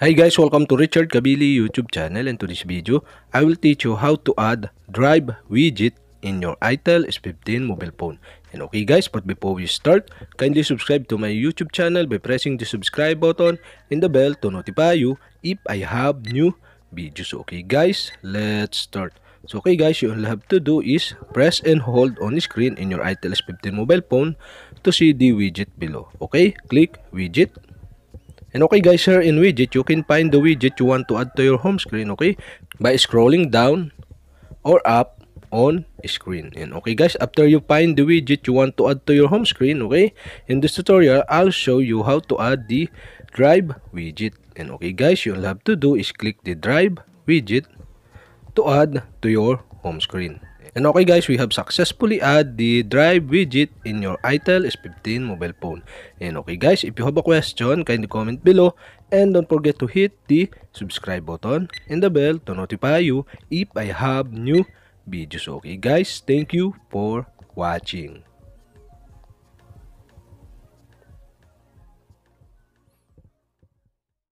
Hi guys, welcome to Richard Kabili YouTube channel and to this video, I will teach you how to add drive widget in your ITEL S15 mobile phone. And okay guys, but before we start, kindly subscribe to my YouTube channel by pressing the subscribe button and the bell to notify you if I have new videos. Okay guys, let's start. So okay guys, you all have to do is press and hold on the screen in your ITEL S15 mobile phone to see the widget below. Okay, click widget. And okay guys, here in widget, you can find the widget you want to add to your home screen, okay? By scrolling down or up on screen. And okay guys, after you find the widget you want to add to your home screen, okay? In this tutorial, I'll show you how to add the drive widget. And okay guys, you'll have to do is click the drive widget to add to your home screen. And okay guys, we have successfully add the drive widget in your ITEL S15 mobile phone. And okay guys, if you have a question, kindly comment below and don't forget to hit the subscribe button and the bell to notify you if I have new videos. Okay guys, thank you for watching.